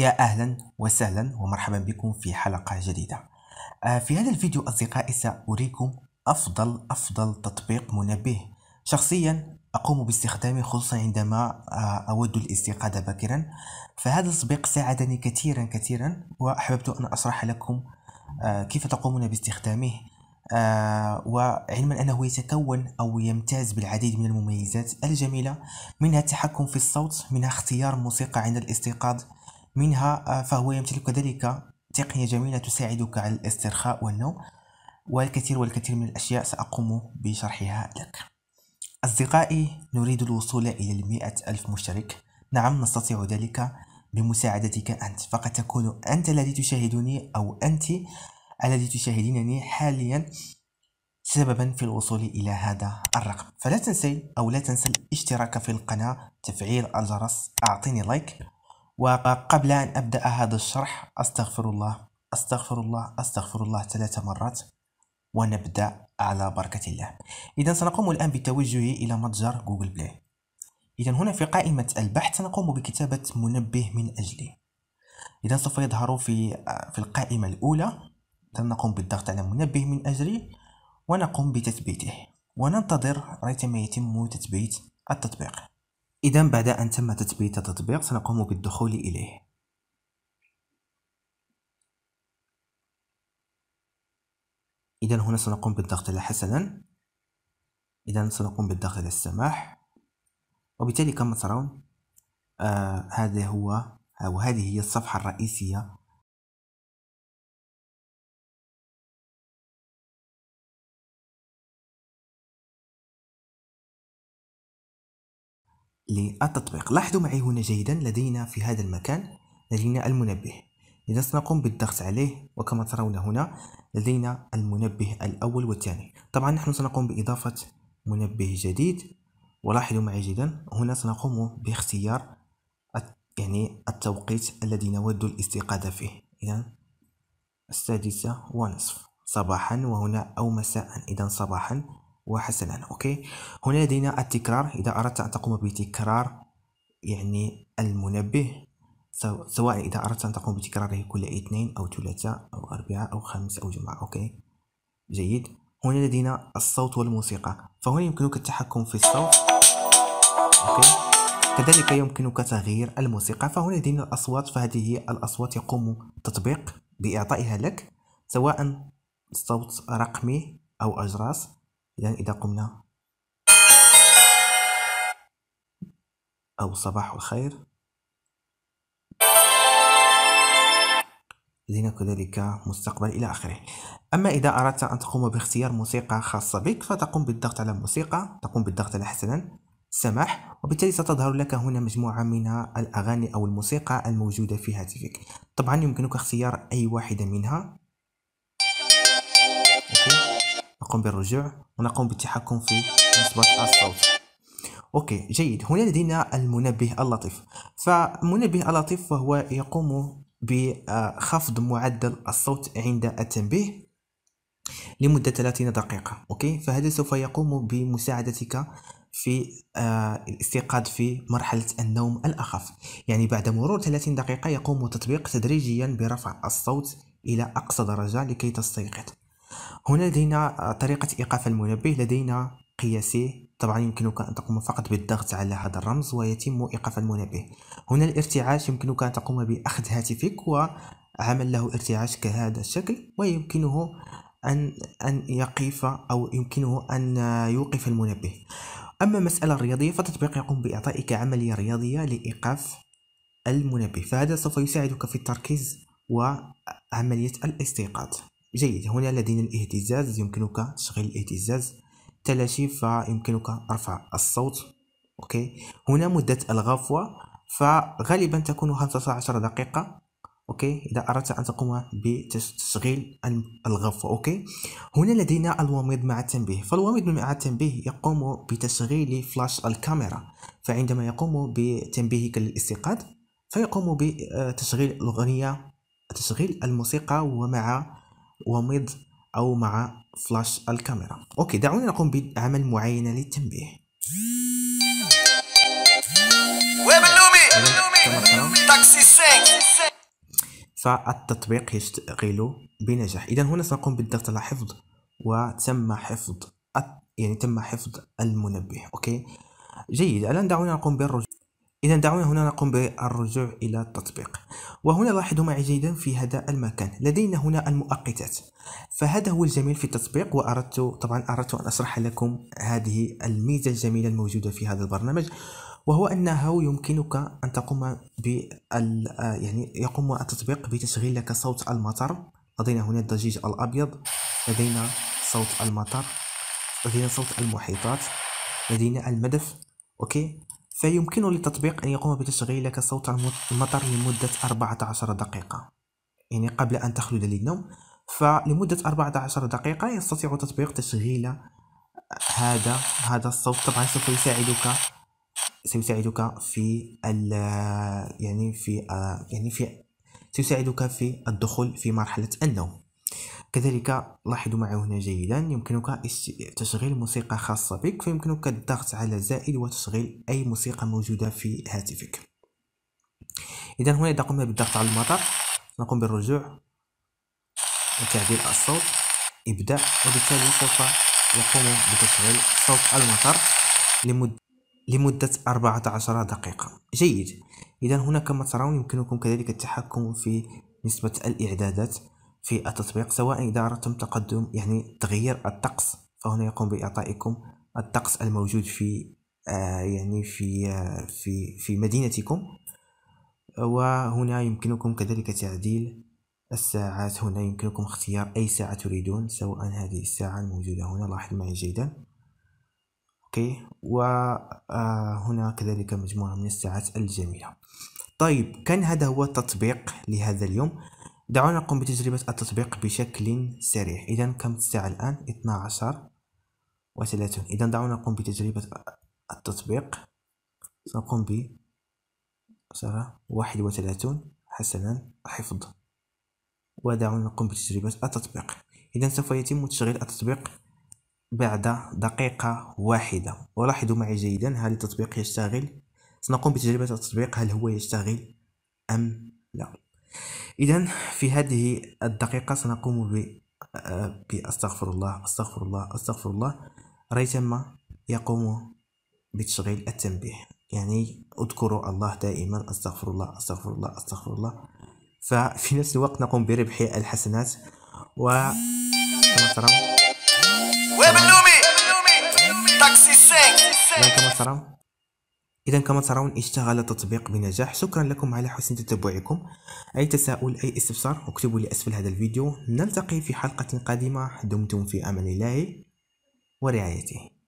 يا أهلا وسهلا ومرحبا بكم في حلقة جديدة آه، في هذا الفيديو أصدقائي سأريكم أفضل أفضل تطبيق منبه شخصيا أقوم باستخدامه خصوصا عندما آه، أود الاستيقاظ باكرا فهذا التطبيق ساعدني كثيرا كثيرا وأحببت أن أشرح لكم آه، كيف تقومون باستخدامه وعلما أنه يتكون أو يمتاز بالعديد من المميزات الجميلة منها التحكم في الصوت منها اختيار موسيقى عند الاستيقاظ منها آه، فهو يمتلك كذلك تقنية جميلة تساعدك على الاسترخاء والنوم والكثير والكثير من الأشياء سأقوم بشرحها لك أصدقائي نريد الوصول إلى المئة ألف مشترك نعم نستطيع ذلك بمساعدتك أنت فقد تكون أنت الذي تشاهدني أو أنت الذي تشاهدينني حاليا سببا في الوصول إلى هذا الرقم فلا تنسي أو لا تنسى الاشتراك في القناة تفعيل الجرس أعطيني لايك وقبل أن أبدأ هذا الشرح أستغفر الله أستغفر الله أستغفر الله ثلاث مرات ونبدأ على بركة الله إذا سنقوم الآن بالتوجه إلى متجر جوجل بلاي إذا هنا في قائمة البحث سنقوم بكتابة منبه من أجله إذا سوف يظهر في في القائمة الأولى نقوم بالضغط على منبه من أجلي ونقوم بتثبيته وننتظر ريثما يتم تثبيت التطبيق إذا بعد أن تم تثبيت التطبيق سنقوم بالدخول إليه إذا هنا سنقوم بالضغط على حسنا إذا سنقوم بالضغط على السماح وبالتالي كما ترون آه هذا هو أو هذه هي الصفحة الرئيسية للتطبيق لاحظوا معي هنا جيدا لدينا في هذا المكان لدينا المنبه إذا سنقوم بالضغط عليه وكما ترون هنا لدينا المنبه الأول والثاني طبعا نحن سنقوم بإضافة منبه جديد ولاحظوا معي جيدا هنا سنقوم باختيار يعني التوقيت الذي نود الاستيقاظ فيه إذا السادسة ونصف صباحا وهنا أو مساء إذا صباحا وحسنا اوكي هنا لدينا التكرار اذا اردت ان تقوم بتكرار يعني المنبه سواء اذا اردت ان تقوم بتكراره كل اثنين او ثلاثاء او اربعاء او خمس او جمعه اوكي جيد هنا لدينا الصوت والموسيقى فهنا يمكنك التحكم في الصوت اوكي كذلك يمكنك تغيير الموسيقى فهنا لدينا الأصوات فهذه الأصوات يقوم التطبيق بإعطائها لك سواء صوت رقمي أو أجراس اذا يعني إذا قمنا أو صباح الخير لدينا كذلك مستقبل إلى آخره أما إذا أردت أن تقوم باختيار موسيقى خاصة بك فتقوم بالضغط على موسيقى تقوم بالضغط على حسنا سماح وبالتالي ستظهر لك هنا مجموعة من الأغاني أو الموسيقى الموجودة في هاتفك طبعا يمكنك اختيار أي واحدة منها أقوم بالرجوع ونقوم بالتحكم في نسبة الصوت اوكي جيد هنا لدينا المنبه اللطيف فالمنبه اللطيف وهو يقوم بخفض معدل الصوت عند التنبيه لمدة 30 دقيقة أوكي فهذا سوف يقوم بمساعدتك في آه، الاستيقاظ في مرحلة النوم الأخف يعني بعد مرور 30 دقيقة يقوم التطبيق تدريجيا برفع الصوت إلى أقصى درجة لكي تستيقظ هنا لدينا طريقة إيقاف المنبه لدينا قياسي طبعا يمكنك أن تقوم فقط بالضغط على هذا الرمز ويتم إيقاف المنبه هنا الارتعاش يمكنك أن تقوم بأخذ هاتفك وعمل له ارتعاش كهذا الشكل ويمكنه أن أن يقف أو يمكنه أن يوقف المنبه أما المسألة الرياضية فالتطبيق يقوم بإعطائك عملية رياضية لإيقاف المنبه فهذا سوف يساعدك في التركيز وعملية الاستيقاظ جيد هنا لدينا الاهتزاز يمكنك تشغيل الاهتزاز تلاشي فيمكنك رفع الصوت اوكي هنا مدة الغفوة فغالبا تكون 15 دقيقة اوكي اذا اردت ان تقوم بتشغيل الغفوة اوكي هنا لدينا الوميض مع التنبيه فالوميض مع التنبيه يقوم بتشغيل فلاش الكاميرا فعندما يقوم بتنبيهك للاستيقاظ فيقوم بتشغيل الاغنية تشغيل الموسيقى ومع ومض أو مع فلاش الكاميرا أوكي دعونا نقوم بعمل معاينة للتنبيه فالتطبيق يشتغل بنجاح إذا هنا سنقوم بالضغط على حفظ وتم حفظ يعني تم حفظ المنبه أوكي جيد الآن دعونا نقوم بالرجوع إذا دعونا هنا نقوم بالرجوع إلى التطبيق وهنا لاحظوا معي جيدا في هذا المكان لدينا هنا المؤقتات فهذا هو الجميل في التطبيق وأردت طبعا أردت أن أشرح لكم هذه الميزة الجميلة الموجودة في هذا البرنامج وهو انه يمكنك ان تقوم بال يعني يقوم التطبيق بتشغيل لك صوت المطر لدينا هنا الضجيج الابيض لدينا صوت المطر لدينا صوت المحيطات لدينا المدف اوكي فيمكن للتطبيق أن يقوم بتشغيل لك صوت المطر لمدة 14 دقيقة يعني قبل أن تخلد للنوم فلمدة 14 دقيقة يستطيع التطبيق تشغيل هذا هذا الصوت طبعا سوف يساعدك سيساعدك في ال يعني في يعني في سيساعدك في الدخول في مرحلة النوم كذلك لاحظوا معي هنا جيدا يمكنك تشغيل موسيقى خاصة بك فيمكنك الضغط على زائد وتشغيل أي موسيقى موجودة في هاتفك إذا هنا إذا قمنا بالضغط على المطر نقوم بالرجوع وتعديل الصوت إبداع وبالتالي سوف يقوم بتشغيل صوت المطر لمدة لمدة 14 دقيقة جيد إذا هنا كما ترون يمكنكم كذلك التحكم في نسبة الإعدادات في التطبيق سواء إذا أردتم تقدم يعني تغيير الطقس فهنا يقوم بإعطائكم الطقس الموجود في آه، يعني في آه، في في مدينتكم وهنا يمكنكم كذلك تعديل الساعات هنا يمكنكم اختيار أي ساعة تريدون سواء هذه الساعة الموجودة هنا لاحظ معي جيدا أوكي وهنا آه، كذلك مجموعة من الساعات الجميلة طيب كان هذا هو التطبيق لهذا اليوم دعونا نقوم بتجربة التطبيق بشكل سريع إذا كم الساعة الآن 12 و 30 إذا دعونا نقوم بتجربة التطبيق سنقوم ب واحد حسنا حفظ ودعونا نقوم بتجربة التطبيق إذا سوف يتم تشغيل التطبيق بعد دقيقة واحدة ولاحظوا معي جيدا هل التطبيق يشتغل سنقوم بتجربة التطبيق هل هو يشتغل أم لا إذا في هذه الدقيقة سنقوم ب بأستغفر الله أستغفر الله أستغفر الله ريثما يقوم بتشغيل التنبيه يعني اذكروا الله دائما أستغفر الله أستغفر الله أستغفر الله ففي نفس الوقت نقوم بربح الحسنات و كما ترون ويب بلومي تاكسي 5 كما ترون إذا كما ترون اشتغل التطبيق بنجاح شكرا لكم على حسن تتبعكم أي تساؤل أي استفسار اكتبوا لي أسفل هذا الفيديو نلتقي في حلقة قادمة دمتم في أمان الله ورعايته